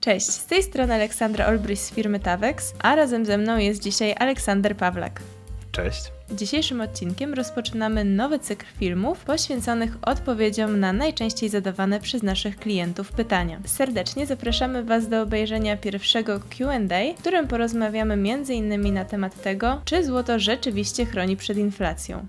Cześć, z tej strony Aleksandra Olbryś z firmy Tavex, a razem ze mną jest dzisiaj Aleksander Pawlak. Cześć. Dzisiejszym odcinkiem rozpoczynamy nowy cykl filmów poświęconych odpowiedziom na najczęściej zadawane przez naszych klientów pytania. Serdecznie zapraszamy Was do obejrzenia pierwszego QA, w którym porozmawiamy m.in. na temat tego, czy złoto rzeczywiście chroni przed inflacją.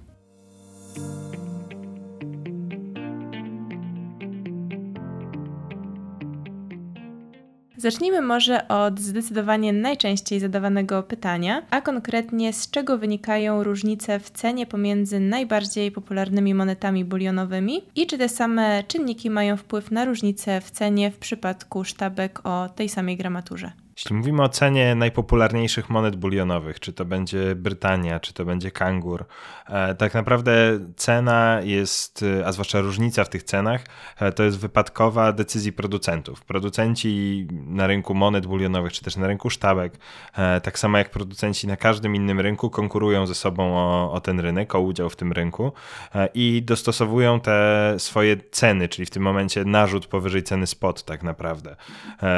Zacznijmy może od zdecydowanie najczęściej zadawanego pytania, a konkretnie z czego wynikają różnice w cenie pomiędzy najbardziej popularnymi monetami bulionowymi i czy te same czynniki mają wpływ na różnice w cenie w przypadku sztabek o tej samej gramaturze. Jeśli mówimy o cenie najpopularniejszych monet bulionowych, czy to będzie Brytania, czy to będzie Kangur, e, tak naprawdę cena jest, e, a zwłaszcza różnica w tych cenach, e, to jest wypadkowa decyzji producentów. Producenci na rynku monet bulionowych, czy też na rynku sztabek, tak samo jak producenci na każdym innym rynku, konkurują ze sobą o, o ten rynek, o udział w tym rynku i dostosowują te swoje ceny, czyli w tym momencie narzut powyżej ceny spot, tak naprawdę.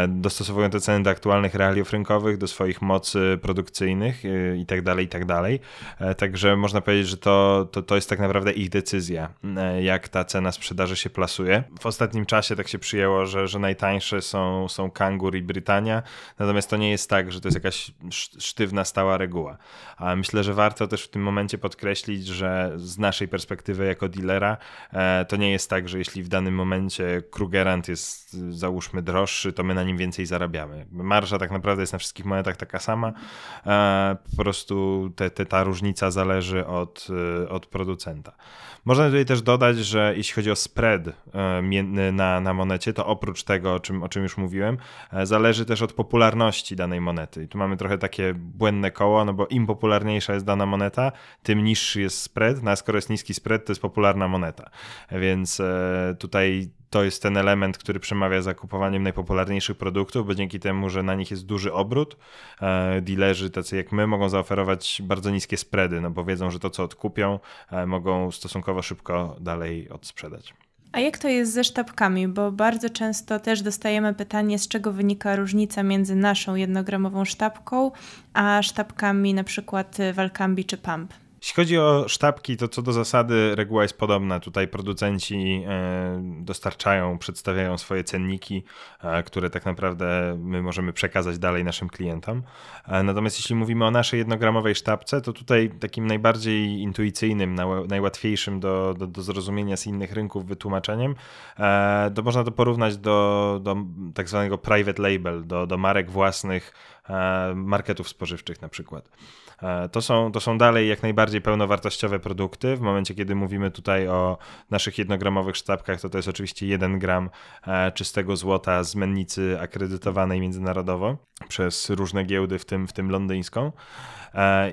Dostosowują te ceny do aktualnych obecnych realiów rynkowych, do swoich mocy produkcyjnych y, i tak dalej, i tak dalej. E, także można powiedzieć, że to, to, to jest tak naprawdę ich decyzja, e, jak ta cena sprzedaży się plasuje. W ostatnim czasie tak się przyjęło, że, że najtańsze są, są Kangur i Brytania, natomiast to nie jest tak, że to jest jakaś sztywna, stała reguła. A myślę, że warto też w tym momencie podkreślić, że z naszej perspektywy jako dealera e, to nie jest tak, że jeśli w danym momencie Krugerant jest y, załóżmy droższy, to my na nim więcej zarabiamy. Marsza tak naprawdę jest na wszystkich monetach taka sama. E, po prostu te, te, ta różnica zależy od, e, od producenta. Można tutaj też dodać, że jeśli chodzi o spread e, na, na monecie, to oprócz tego, o czym, o czym już mówiłem, zależy też od popularności danej monety. I tu mamy trochę takie błędne koło, no bo im popularniejsza jest dana moneta, tym niższy jest spread, no a skoro jest niski spread, to jest popularna moneta. Więc tutaj to jest ten element, który przemawia za kupowaniem najpopularniejszych produktów, bo dzięki temu, że na nich jest duży obrót, e, dealerzy tacy jak my mogą zaoferować bardzo niskie spready, no bo wiedzą, że to co odkupią e, mogą stosunkowo szybko dalej odsprzedać. A jak to jest ze sztabkami? Bo bardzo często też dostajemy pytanie, z czego wynika różnica między naszą jednogramową sztabką, a sztabkami na przykład Walkambi czy Pump. Jeśli chodzi o sztabki, to co do zasady reguła jest podobna. Tutaj producenci e, dostarczają, przedstawiają swoje cenniki, e, które tak naprawdę my możemy przekazać dalej naszym klientom. E, natomiast jeśli mówimy o naszej jednogramowej sztabce, to tutaj takim najbardziej intuicyjnym, najłatwiejszym do, do, do zrozumienia z innych rynków wytłumaczeniem, to można to porównać do, do tak zwanego private label, do, do marek własnych, E, marketów spożywczych na przykład. E, to są, to są dalej jak najbardziej pełnowartościowe produkty. W momencie, kiedy mówimy tutaj o naszych jednogramowych sztabkach, to to jest oczywiście 1 gram e, czystego złota z mennicy akredytowanej międzynarodowo przez różne giełdy, w tym, w tym londyńską.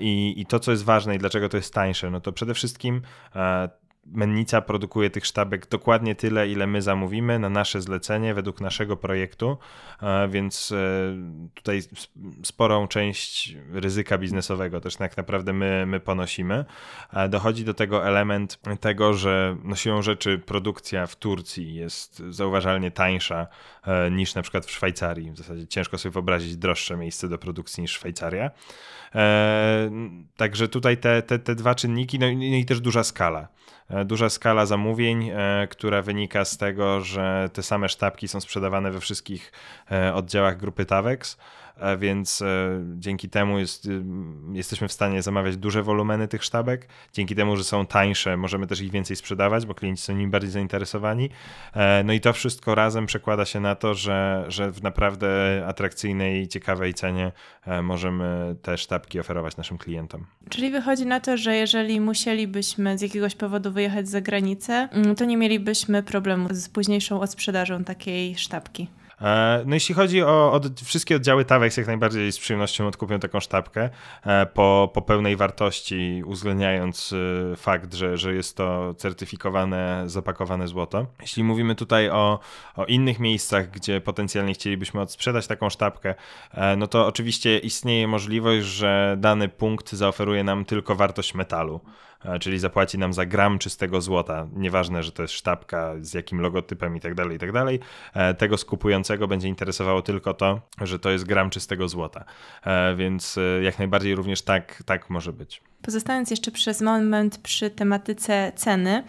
I, I to, co jest ważne i dlaczego to jest tańsze, no to przede wszystkim mennica produkuje tych sztabek dokładnie tyle, ile my zamówimy na nasze zlecenie według naszego projektu, e, więc e, tutaj sporą część ryzyka biznesowego też tak naprawdę my, my ponosimy. Dochodzi do tego element tego, że no siłą rzeczy produkcja w Turcji jest zauważalnie tańsza e, niż na przykład w Szwajcarii. W zasadzie ciężko sobie wyobrazić droższe miejsce do produkcji niż Szwajcaria. Także tutaj te, te, te dwa czynniki, no i no też duża skala. E, duża skala zamówień, e, która wynika z tego, że te same sztabki są sprzedawane we wszystkich e, oddziałach grupy Tavex. E, więc e, dzięki temu jest, y, jesteśmy w stanie zamawiać duże wolumeny tych sztabek. Dzięki temu, że są tańsze, możemy też ich więcej sprzedawać, bo klienci są nimi bardziej zainteresowani. E, no i to wszystko razem przekłada się na to, że, że w naprawdę atrakcyjnej i ciekawej cenie możemy te sztabki oferować naszym klientom. Czyli wychodzi na to, że jeżeli musielibyśmy z jakiegoś powodu wyjechać za granicę, mm, to nie mielibyśmy problemu z późniejszą odsprzedażą takiej sztabki. E, no jeśli chodzi o, o wszystkie oddziały Tavex, jak najbardziej z przyjemnością odkupią taką sztabkę e, po, po pełnej wartości, uwzględniając e, fakt, że, że jest to certyfikowane, zapakowane złoto. Jeśli mówimy tutaj o, o innych miejscach, gdzie potencjalnie chcielibyśmy odsprzedać taką sztabkę, no to oczywiście istnieje możliwość, że dany punkt zaoferuje nam tylko wartość metalu. E, czyli zapłaci nam za gram czystego złota. Nieważne, że to jest sztabka z jakim logotypem i tak dalej, i tak dalej. E, tego skupującego będzie interesowało tylko to, że to jest gram czystego złota. E, więc jak najbardziej również tak, tak może być. Pozostając jeszcze przez moment przy tematyce ceny,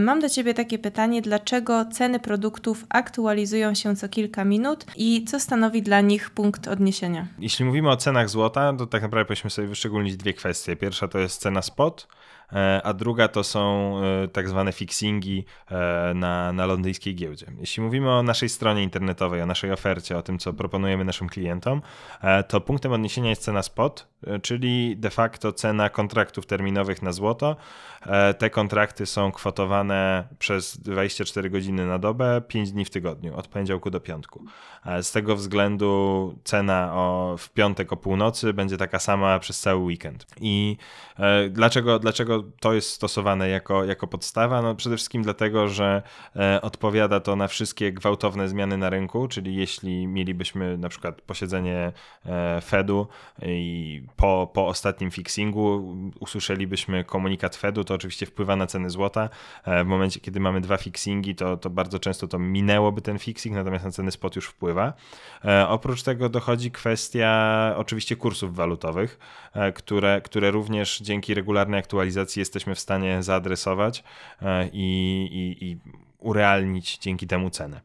mam do Ciebie takie pytanie, dlaczego ceny produktów aktualizują się co kilka minut i co stanowi dla nich punkt odniesienia? Jeśli mówimy o cenach złota, to tak naprawdę powinniśmy sobie wyszczególnić dwie kwestie. Pierwsza to jest cena spot, E, a druga to są e, tak zwane fixingi e, na, na londyńskiej giełdzie. Jeśli mówimy o naszej stronie internetowej, o naszej ofercie, o tym, co proponujemy naszym klientom, to punktem odniesienia jest cena spot, czyli de facto cena kontraktów terminowych na złoto. Te kontrakty są kwotowane przez 24 godziny na dobę, 5 dni w tygodniu, od poniedziałku do piątku. Z tego względu cena o, w piątek o północy będzie taka sama przez cały weekend. I dlaczego, dlaczego to jest stosowane jako, jako podstawa? No przede wszystkim dlatego, że e, odpowiada to na wszystkie gwałtowne zmiany na rynku, czyli jeśli mielibyśmy na przykład posiedzenie e, Fedu i po, po ostatnim fixingu usłyszelibyśmy komunikat Fedu, to oczywiście wpływa na ceny złota. E, w momencie, kiedy mamy dwa fixingi, to, to bardzo często to minęłoby ten fixing, natomiast na ceny spot już wpływa. Oprócz tego dochodzi kwestia oczywiście kursów walutowych, które, które również dzięki regularnej aktualizacji jesteśmy w stanie zaadresować e, i, i, i urealnić dzięki temu cenę.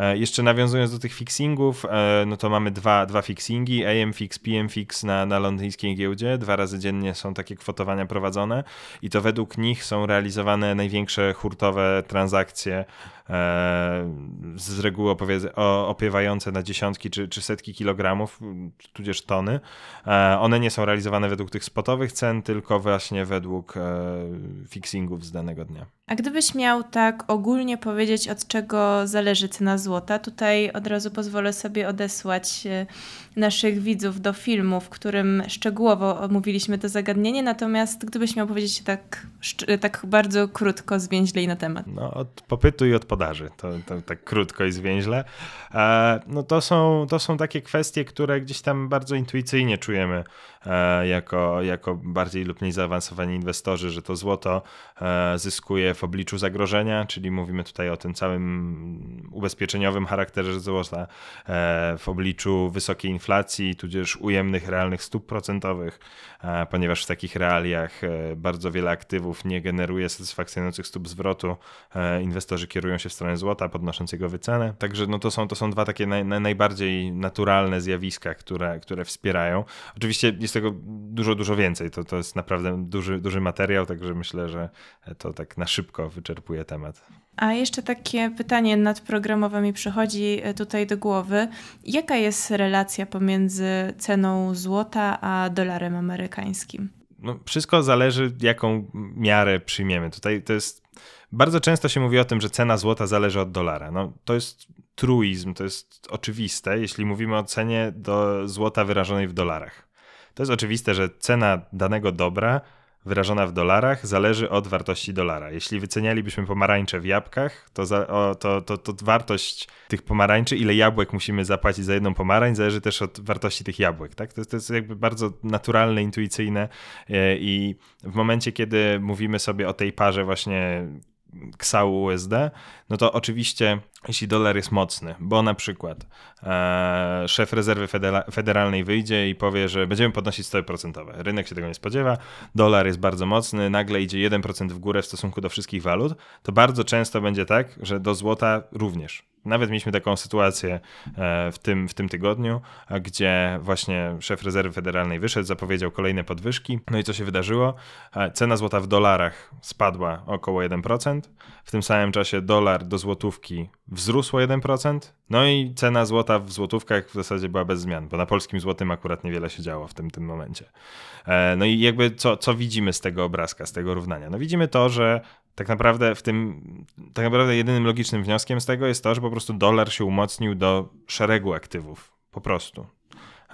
E, jeszcze nawiązując do tych fixingów, e, no to mamy dwa, dwa fixingi, AMFIX, PMFIX na, na londyńskiej giełdzie. Dwa razy dziennie są takie kwotowania prowadzone i to według nich są realizowane największe hurtowe transakcje e, z reguły opiewające na dziesiątki czy, czy setki kilogramów, tudzież tony. One nie są realizowane według tych spotowych cen, tylko właśnie według fixingów z danego dnia. A gdybyś miał tak ogólnie powiedzieć, od czego zależy cena złota, złota. Tutaj od razu pozwolę sobie odesłać e, naszych widzów do filmu, w którym szczegółowo omówiliśmy to zagadnienie, natomiast gdybyś miał powiedzieć tak, tak bardzo krótko, zwięźle i na temat. No, od popytu i od podaży, to, to tak krótko i zwięźle. E, no to są, to są takie kwestie, które gdzieś tam bardzo intuicyjnie czujemy e, jako, jako bardziej lub mniej zaawansowani inwestorzy, że to złoto e, zyskuje w obliczu zagrożenia, czyli mówimy tutaj o tym całym ubezpieczeniu ubezpieczeniowym charakterze złota e, w obliczu wysokiej inflacji, tudzież ujemnych realnych stóp procentowych, e, ponieważ w takich realiach e, bardzo wiele aktywów nie generuje satysfakcjonujących stóp zwrotu. Inwestorzy kierują się w stronę złota, podnosząc jego wycenę. Także no to, są, to są dwa takie naj, najbardziej naturalne zjawiska, które, które wspierają. Oczywiście jest tego dużo, dużo więcej. To, to jest naprawdę duży, duży materiał, także myślę, że to tak na szybko wyczerpuje temat. A jeszcze takie pytanie nadprogramowe mi przychodzi e, tutaj do głowy. Jaka jest relacja pomiędzy ceną złota a dolarem amerykańskim? No, wszystko zależy, jaką miarę przyjmiemy. Tutaj to jest. Bardzo często się mówi o tym, że cena złota zależy od dolara. No, to jest truizm, to jest oczywiste, jeśli mówimy o cenie do złota wyrażonej w dolarach. To jest oczywiste, że cena danego dobra wyrażona w dolarach zależy od wartości dolara. Jeśli wycenialibyśmy pomarańcze w jabłkach, to, za, o, to, to, to wartość tych pomarańczy, ile jabłek musimy zapłacić za jedną pomarań, zależy też od wartości tych jabłek. Tak? To, to jest jakby bardzo naturalne, intuicyjne e, i w momencie, kiedy mówimy sobie o tej parze właśnie ksału USD, no to oczywiście jeśli dolar jest mocny, bo na przykład e, szef rezerwy federalnej wyjdzie i powie, że będziemy podnosić stopy procentowe. Rynek się tego nie spodziewa, dolar jest bardzo mocny, nagle idzie 1% w górę w stosunku do wszystkich walut, to bardzo często będzie tak, że do złota również nawet mieliśmy taką sytuację e, w tym, w tym tygodniu, e, gdzie właśnie szef rezerwy federalnej wyszedł, zapowiedział kolejne podwyżki. No i co się wydarzyło? E, cena złota w dolarach spadła około 1%. W tym samym czasie dolar do złotówki wzrósł o 1%. No i cena złota w złotówkach w zasadzie była bez zmian, bo na polskim złotym akurat niewiele się działo w tym, tym momencie. No i jakby co, co widzimy z tego obrazka, z tego równania? No widzimy to, że tak naprawdę w tym, tak naprawdę jedynym logicznym wnioskiem z tego jest to, że po prostu dolar się umocnił do szeregu aktywów. Po prostu.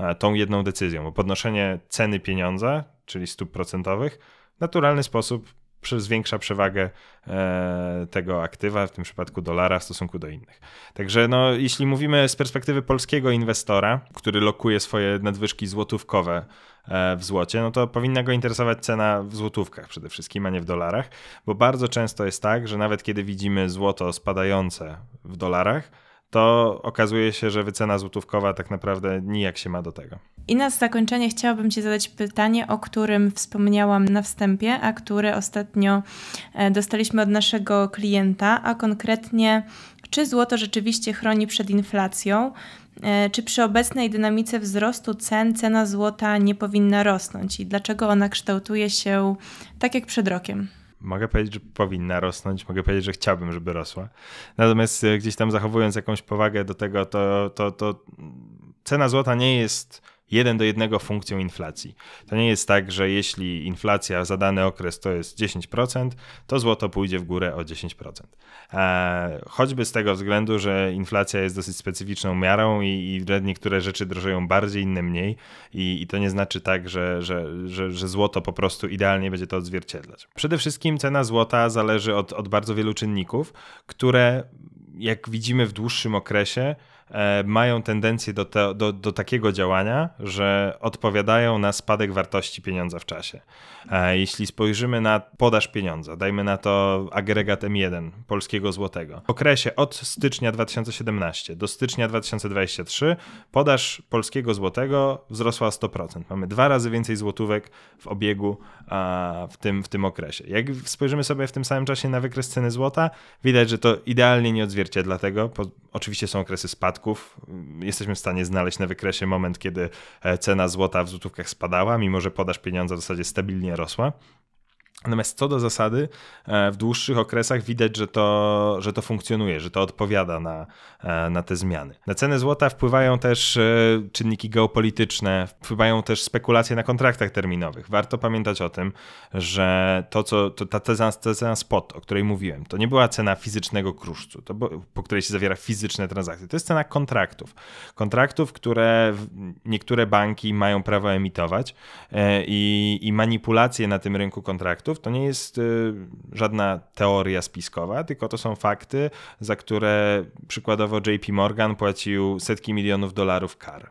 E, tą jedną decyzją, bo podnoszenie ceny pieniądza, czyli stóp procentowych, w naturalny sposób zwiększa przewagę e, tego aktywa, w tym przypadku dolara, w stosunku do innych. Także no, jeśli mówimy z perspektywy polskiego inwestora, który lokuje swoje nadwyżki złotówkowe e, w złocie, no to powinna go interesować cena w złotówkach przede wszystkim, a nie w dolarach, bo bardzo często jest tak, że nawet kiedy widzimy złoto spadające w dolarach, to okazuje się, że wycena złotówkowa tak naprawdę nijak się ma do tego. I na zakończenie chciałabym Ci zadać pytanie, o którym wspomniałam na wstępie, a które ostatnio e, dostaliśmy od naszego klienta, a konkretnie czy złoto rzeczywiście chroni przed inflacją? E, czy przy obecnej dynamice wzrostu cen cena złota nie powinna rosnąć i dlaczego ona kształtuje się tak jak przed rokiem? Mogę powiedzieć, że powinna rosnąć, mogę powiedzieć, że chciałbym, żeby rosła. Natomiast e, gdzieś tam zachowując jakąś powagę do tego, to, to, to cena złota nie jest 1 do 1 funkcją inflacji. To nie jest tak, że jeśli inflacja za dany okres to jest 10%, to złoto pójdzie w górę o 10%. E, choćby z tego względu, że inflacja jest dosyć specyficzną miarą i, i niektóre rzeczy drożeją bardziej, inne mniej i, i to nie znaczy tak, że, że, że, że, złoto po prostu idealnie będzie to odzwierciedlać. Przede wszystkim cena złota zależy od, od bardzo wielu czynników, które jak widzimy w dłuższym okresie, E, mają tendencję do, te, do, do, takiego działania, że odpowiadają na spadek wartości pieniądza w czasie. E, jeśli spojrzymy na podaż pieniądza, dajmy na to agregat M1 polskiego złotego. W okresie od stycznia 2017 do stycznia 2023 podaż polskiego złotego wzrosła o 100%. Mamy dwa razy więcej złotówek w obiegu w, tym, w tym okresie. Jak spojrzymy sobie w tym samym czasie na wykres ceny złota, widać, że to idealnie nie odzwierciedla tego. Oczywiście są okresy spadków. Jesteśmy w stanie znaleźć na wykresie moment, kiedy e, cena złota w złotówkach spadała, mimo że podaż pieniądza w zasadzie stabilnie rosła. Natomiast co do zasady, e, w dłuższych okresach widać, że to, że to funkcjonuje, że to odpowiada na, e, na te zmiany. Na cenę złota wpływają też e, czynniki geopolityczne, wpływają też spekulacje na kontraktach terminowych. Warto pamiętać o tym, że to, co, to, ta, cena, cena spot, o której mówiłem, to nie była cena fizycznego kruszcu, to, po której się zawiera fizyczne transakcje. To jest cena kontraktów. Kontraktów, które niektóre banki mają prawo emitować i, i manipulacje na tym rynku kontraktów faktów to nie jest y, żadna teoria spiskowa, tylko to są fakty, za które przykładowo JP Morgan płacił setki milionów dolarów kar.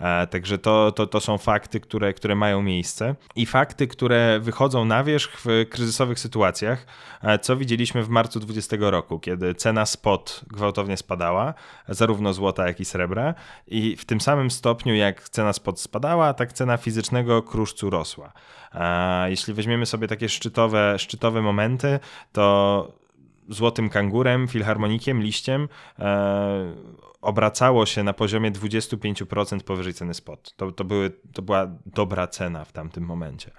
E, także to, to, to są fakty, które, które mają miejsce i fakty, które wychodzą na wierzch w kryzysowych sytuacjach, e, co widzieliśmy w marcu 2020 roku, kiedy cena spot gwałtownie spadała, zarówno złota, jak i srebra, i w tym samym stopniu, jak cena spot spadała, tak cena fizycznego kruszcu rosła. E, jeśli weźmiemy sobie takie szczytowe, szczytowe momenty, to złotym kangurem, filharmonikiem, liściem e, obracało się na poziomie 25% powyżej ceny spot. To, to, były, to była dobra cena w tamtym momencie.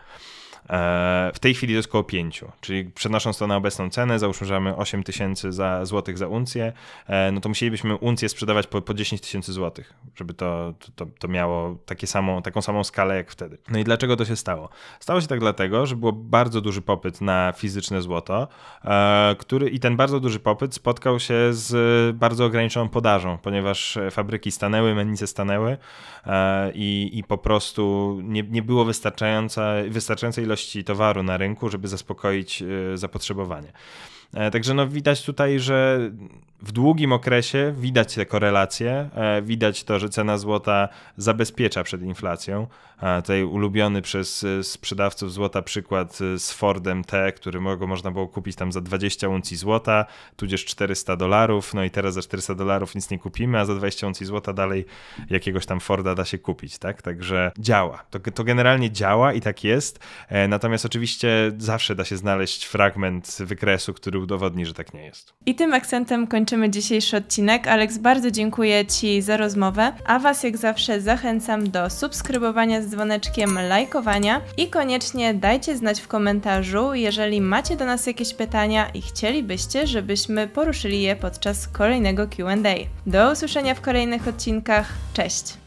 E, w tej chwili to jest około 5, czyli przenosząc to na obecną cenę, załóżmy, że mamy 8 tysięcy za, złotych za uncję, e, no to musielibyśmy uncję sprzedawać po, po 10 tysięcy złotych, żeby to, to, to miało takie samo, taką samą skalę jak wtedy. No i dlaczego to się stało? Stało się tak dlatego, że było bardzo duży popyt na fizyczne złoto, e, który i ten bardzo duży popyt spotkał się z bardzo ograniczoną podażą, ponieważ fabryki stanęły, mennice stanęły i, i po prostu nie, nie było wystarczająca, wystarczającej ilości ilości towaru na rynku, żeby zaspokoić y, zapotrzebowanie. E, także no widać tutaj, że w długim okresie widać te korelacje, e, widać to, że cena złota zabezpiecza przed inflacją. E, tutaj ulubiony przez e, sprzedawców złota przykład z Fordem T, który można było kupić tam za 20 uncji złota, tudzież 400 dolarów, no i teraz za 400 dolarów nic nie kupimy, a za 20 uncji złota dalej jakiegoś tam Forda da się kupić, tak? Także działa. To, to generalnie działa i tak jest, natomiast oczywiście zawsze da się znaleźć fragment wykresu, który udowodni, że tak nie jest. I tym akcentem kończymy kończymy dzisiejszy odcinek. Aleks, bardzo dziękuję Ci za rozmowę, a Was jak zawsze zachęcam do subskrybowania z dzwoneczkiem, lajkowania i koniecznie dajcie znać w komentarzu, jeżeli macie do nas jakieś pytania i chcielibyście, żebyśmy poruszyli je podczas kolejnego QA. Do usłyszenia w kolejnych odcinkach. Cześć!